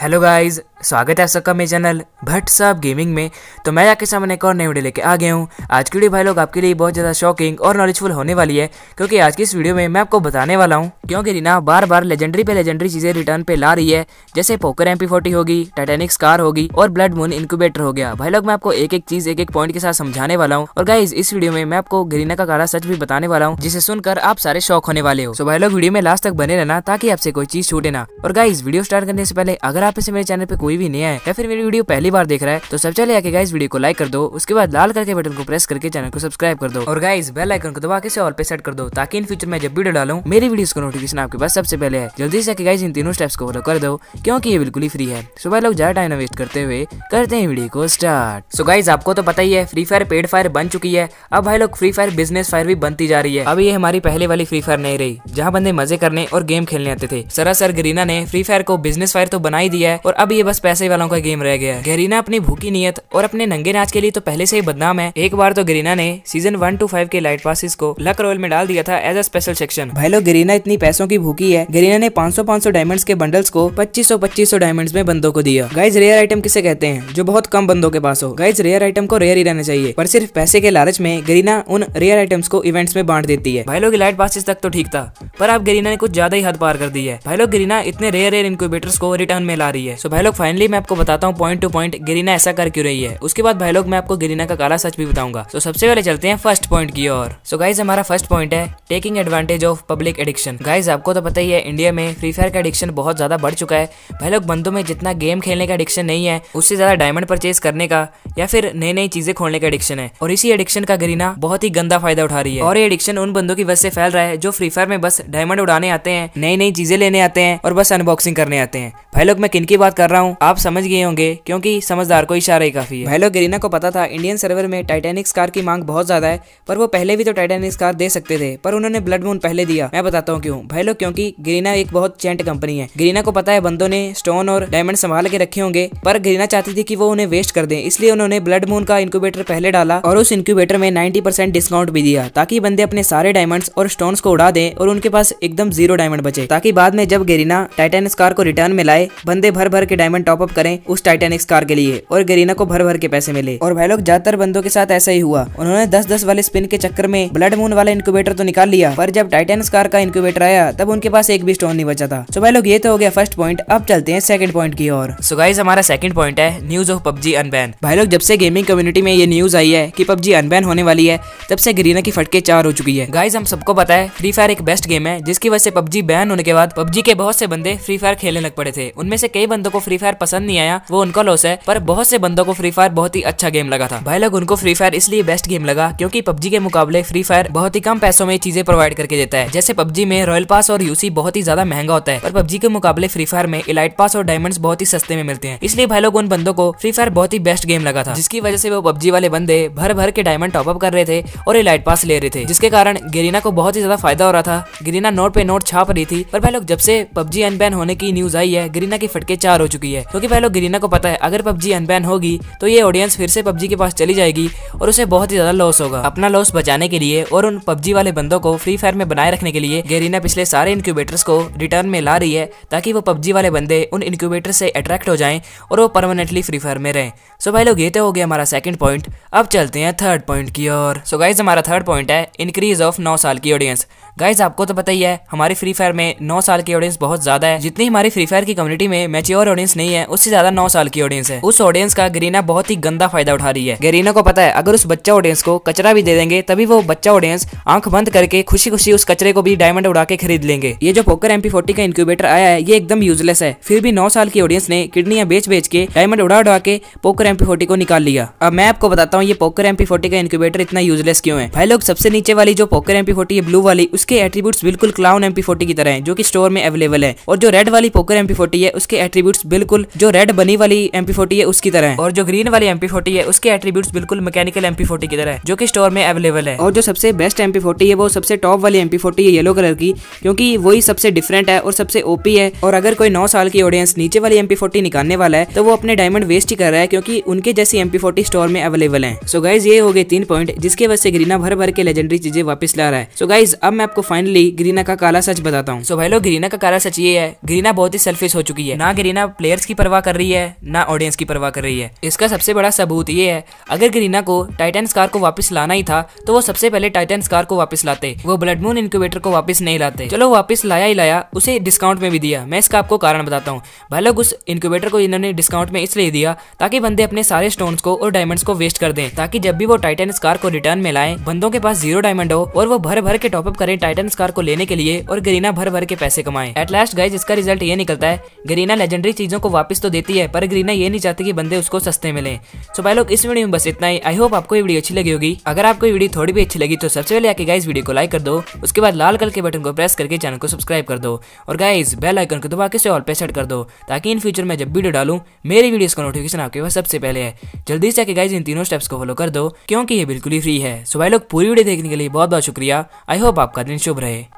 hello guys स्वागत है आप सबका मेरे चैनल भट्ट साहब गेमिंग में तो मैं आपके सामने एक और नई वीडियो लेके आ गया हूँ आज की वीडियो भाई लोग आपके लिए बहुत ज़्यादा शॉकिंग और नॉलेजफुल होने वाली है क्योंकि आज की इस वीडियो में मैं आपको बताने वाला हूँ क्योंकि रीना बार बार लेजेंडरी पे लेजेंडरी चीज़ें रिटर्न पे ला रही है जैसे पोकर एम होगी टाइटेनिक्स कार होगी और ब्लड मून इंक्यूबेटर हो गया भाई लोग मैं आपको एक एक चीज़ एक एक पॉइंट के साथ समझाने वाला हूँ और गाइज इस वीडियो में मैं आपको गरीना का कारा सच भी बताने वाला हूँ जिसे सुनकर आप सारे शौक होने वाले हो सो भाई लोग वीडियो में लास्ट तक बने रहना ताकि आपसे कोई चीज़ छूटे ना और गाइज वीडियो स्टार्ट करने से पहले अगर आप इसे मेरे चैनल पे कोई भी नया है या फिर मेरी वीडियो पहली बार देख रहा है तो सब चले आके गाइस वीडियो को लाइक कर दो उसके बाद लाल करके बटन को प्रेस करके चैनल को सब्सक्राइब कर दो और गाइस बेल आइकन को दबा के से ऑल पे सेट कर दो ताकि इन फ्यूचर में जब वीडियो डालू मेरी वीडियो को नोटिफिकेशन आपके पास सबसे पहले है जल्दी से गाइस इन तीनों स्टेप्स को फॉलो कर दो क्योंकि ये बिल्कुल ही फ्री है सुबह लोग ज्यादा टाइम वेस्ट करते हुए करते हैं वीडियो को स्टार्ट सो गाइज आपको तो पता ही है फ्री फायर पेड फायर बन चुकी है अब भाई लोग फ्री फायर बिजनेस फायर भी बनती जा रही है अब ये हमारी पहले वाली फ्री फायर नहीं रही जहाँ बंदे मजे करने और गेम खेलने आते थे सरासर गरीना ने फ्री फायर को बिजनेस फायर तो बनाई दिया है और अब ये बस पैसे वालों का गेम रह गया है गरीना अपनी भूखी नीयत और अपने नंगे नाच के लिए तो पहले से ही बदनाम है एक बार तो गरीना ने सीजन वन टू फाइव के लाइट पासिस को लक रॉयल में डाल दिया था एज अ स्पेशल सेक्शन भाई लोग गरीना इतनी पैसों की भूखी है गरीना ने पांच सौ पांच सौ डायमंड के बंडल्स को पच्चीस सौ पच्चीस सौ डायमंड में बंदों को दिया गाइज रेयर आइटम किसे कहते हैं जो बहुत कम बंदों के पास हो गाइज रेयर आइटम को रेयर ही रहना चाहिए पर सिर्फ पैसे के लालच में गरीना उन रेयर आइटम्स को इवेंट्स में बांट देती है भाई लोग लाइट पासिस तक तो ठीक था पर अब गरीना ने कुछ ज्यादा ही हद पार कर दी है भाई लोग गरीना इतने रेयर रेयर इनक्यूबेटर्स को रिटर्न में ला आ रही है सो भाई लोग फाइनली मैं आपको बताता हूँ पॉइंट टू पॉइंट गिरीना ऐसा कर क्यों रही है उसके बाद भाई लोग मैं आपको गिरीना का काला सच भी बताऊंगा सो सबसे पहले चलते हैं फर्स्ट पॉइंट की ओर सो गाइज हमारा फर्स्ट पॉइंट है taking advantage of public addiction guys आपको तो पता ही है इंडिया में फ्री फायर का एडिक्शन बहुत ज्यादा बढ़ चुका है भाई लोग बंदों में जितना गेम खेलने का एडिक्शन नहीं है उससे ज्यादा डायमंड परचेज करने का या फिर नई नई चीजें खोलने का एडिक्शन है और इसी एडिक्शन का गिरीना बहुत ही गंदा फायदा उठा रही है और ये एडिक्शन उन बंदों की वजह से फैल रहा है जो फ्री फायर में बस डायमंड उड़ाने आते हैं नई नई चीजें लेने आते हैं और बस अनबॉक्सिंग करने आते हैं भाई लोग मैं किन की बात कर रहा हूँ आप समझ गए होंगे क्योंकि समझदार को इशारा ही काफी है हेलो गरीना को पता था इंडियन सर्वर में टाइटेनिक्स कार की मांग बहुत ज्यादा है पर वो पहले भी तो टाइटेनिक्स कार दे सकते थे पर उन्होंने ब्लड मून पहले दिया मैं बताता हूँ क्यों भैलो क्योंकि गरीना एक बहुत चैंट कंपनी है गरीना को पता है बंदों ने स्टोन और डायमंड संभाल के रखे होंगे पर गरीना चाहती थी की वो उन्हें वेस्ट कर दे इसलिए उन्होंने ब्लड मून का इंक्यूबेटर पहले डाला और उस इंक्यूबेटर में नाइन्टी डिस्काउंट भी दिया ताकि बंदे अपने सारे डायमंड और स्टोन को उड़ा दें और उनके पास एकदम जीरो डायमंड बचे ताकि बाद में जब गरीना टाइटेनिक्स कार को रिटर्न में लाए बंदे बंदे भर भर के डायमंड टॉप अप करें उस टाइटेनिक्स कार के लिए और गरीना को भर भर के पैसे मिले और भाई लोग ज्यादातर बंदों के साथ ऐसा ही हुआ उन्होंने दस दस वाले स्पिन के चक्कर में ब्लड मून वाला इंक्यूबेटर तो निकाल लिया पर जब टाइटेनिक्स कार का इंक्यूबेटर आया तब उनके पास एक भी स्टोन नहीं बचा था तो भाई लोग ये तो हो गया फर्स्ट पॉइंट अब चलते हैं सेकंड पॉइंट की ओर सुगाइज हमारा सेकंड पॉइंट है न्यूज ऑफ पबजी अनबैन भाई लोग जब से गेमिंग कम्युनिटी में ये न्यूज आई है की पबजी अनबैन होने वाली है तब से गरीना की फटके चार हो चुकी है गाइज हम सबको पता है फ्री फायर एक बेस्ट गेम है जिसकी वजह से पबजी बैन होने के बाद पबजी के बहुत से बंदे फ्री फायर खेलने लग पड़े थे उनमें से कई बंदों को फ्री फायर पसंद नहीं आया वो उनका लॉस है पर बहुत से बंदों को फ्री फायर बहुत ही अच्छा गेम लगा था भाई लोग उनको फ्री फायर इसलिए बेस्ट गेम लगा क्योंकि पब्जी के मुकाबले फ्री फायर बहुत ही कम पैसों में चीजें प्रोवाइड करके देता है जैसे पब्जी में रॉयल पास और यूसी बहुत ही ज्यादा महंगा होता है पर पब्जी के मुकाबले फ्री फायर में इलाइट पास और डायमंड बहुत ही सस्ते में मिलते हैं इसलिए भाई लोग उन बंदों को फ्री फायर बहुत ही बेस्ट गेम लगा था जिसकी वजह से वो पब्जी वाले बंदे भर भर के डायमंड अप कर रहे थे और इलाइट पास ले रहे थे जिसके कारण गिरीना को बहुत ही ज्यादा फायदा हो रहा था गिरीना नोट पे नोट छाप रही थी पर भाई लोग जब से पब्जी अनबैन होने की न्यूज आई है गिरीना की फटकी के चार हो चुकी है क्योंकि पहले गरीना को पता है अगर पबजी अनबैन होगी तो ये ऑडियंस फिर से पबजी के पास चली जाएगी और उसे बहुत ही ज्यादा लॉस होगा अपना लॉस बचाने के लिए और उन पबजी वाले बंदों को फ्री फायर में बनाए रखने के लिए गरीना पिछले सारे इंक्यूबेटर्स को रिटर्न में ला रही है ताकि वो पबजी वाले बंदे उन इंक्यूबेटर से अट्रैक्ट हो जाएं और वो परमानेंटली फ्री फायर में रहें सो भाई लोग ये तो हो गया हमारा सेकंड पॉइंट अब चलते हैं थर्ड पॉइंट की ओर सो गाइज हमारा थर्ड पॉइंट है इंक्रीज ऑफ नौ साल की ऑडियंस गाइज आपको तो पता ही है हमारी फ्री फायर में नौ साल की ऑडियंस बहुत ज्यादा है जितनी हमारी फ्री फायर की कम्युनिटी में मेच्योर ऑडियंस नहीं है उससे ज्यादा नौ साल की ऑडियंस है उस ऑडियंस का गरीना बहुत ही गंदा फायदा उठा रही है गरीना को पता है अगर उस बच्चा ऑडियंस को कचरा भी दे देंगे तभी वो बच्चा ऑडियंस आंख बंद करके खुशी खुशी उस कचरे को भी डायमंड उड़ा के खरीद लेंगे ये जो पोकर एमपी फोर्टी का इंक्यूबेटर आया है ये एकदम यूजलेस है फिर भी नौ साल की ऑडियंस ने किडनिया बेच बेच के डायमंड उड़ा उड़ा के पोकर एम फोर्टी को निकाल लिया अब मैं आपको बताता हूँ ये पोकर एम फोर्टी का इंक्यूबेटर इतना यूजलेस क्यों है भाई लोग सबसे नीचे वाली जो पोकर एम फोर्टी है ब्लू वाली उसके एट्रीब्यूट बिल्कुल क्लाउन एम फोर्टी की तरह है जो की स्टोर में अवेलेबल है और जो रेड वाली पोकर एमपी फोर्टी है उसके इसके एट्रीब्यूट बिल्कुल जो रेड बनी वाली एम है उसकी तरह है और जो ग्रीन वाली एम है उसके एट्रीब्यूट बिल्कुल मैकेनिकल एम की तरह है जो की स्टोर में अवेलेबल है और जो सबसे बेस्ट एम है वो सबसे टॉप वाली एम है येलो कलर की क्योंकि वही सबसे डिफरेंट है और सबसे ओपी है और अगर कोई नौ साल की ऑडियंस नीचे वाली एम निकालने वाला है तो वो अपने डायमंड वेस्ट ही कर रहा है क्योंकि उनके जैसी एम स्टोर में अवेलेबल है सो so गाइज ये हो गए तीन पॉइंट जिसके वजह से ग्रीना भर भर के लेजेंडरी चीजें वापस ला रहा है सो so गाइज अब मैं आपको फाइनली ग्रीना का काला सच बताता हूँ सो so भाई लोग ग्रीना का काला सच ये है ग्रीना बहुत ही सेल्फिश हो चुकी है ना गरीना प्लेयर्स की परवाह कर रही है ना ऑडियंस की परवाह कर रही है इसका सबसे बड़ा सबूत ये है अगर गरीना को टाइटन स्कार को वापस लाना ही था तो वो सबसे पहले टाइटन स्कार को वापस लाते वो ब्लड मून इंक्यूबेटर को वापस नहीं लाते चलो वापस लाया ही लाया उसे डिस्काउंट में भी दिया मैं इसका आपको कारण बताता हूँ भाई लोग उस इंक्यूबेटर को इन्होंने डिस्काउंट में इसलिए दिया ताकि बंदे अपने सारे स्टोन्स को और डायमंड्स को वेस्ट कर दें ताकि जब भी वो टाइटन स्कार को रिटर्न में लाए बंदों के पास जीरो डायमंड हो और वो भर भर के टॉपअप करें टाइटन स्कार को लेने के लिए और गरीना भर भर के पैसे कमाए एट लास्ट गाइज इसका रिजल्ट ये निकलता है गरीना ग्रीना लेजेंडरी चीज़ों को वापस तो देती है पर ग्रीना ये नहीं चाहती कि बंदे उसको सस्ते मिले सो भाई लोग इस वीडियो में बस इतना ही आई होप आपको ये वीडियो अच्छी लगी होगी अगर आपको ये वीडियो थोड़ी भी अच्छी लगी तो सबसे पहले आके गाइस वीडियो को लाइक कर दो उसके बाद लाल कलर के बटन को प्रेस करके चैनल को सब्सक्राइब कर दो और गाइस बेल आइकन को दबा के से ऑल पे सेट कर दो ताकि इन फ्यूचर में जब वीडियो डालू मेरी वीडियो का नोटिफिकेशन आपके पास सबसे पहले है जल्दी से आके गाइज इन तीनों स्टेप्स को फॉलो कर दो क्योंकि ये बिल्कुल ही फ्री है सो भाई लोग पूरी वीडियो देखने के लिए बहुत बहुत शुक्रिया आई होप आपका दिन शुभ रहे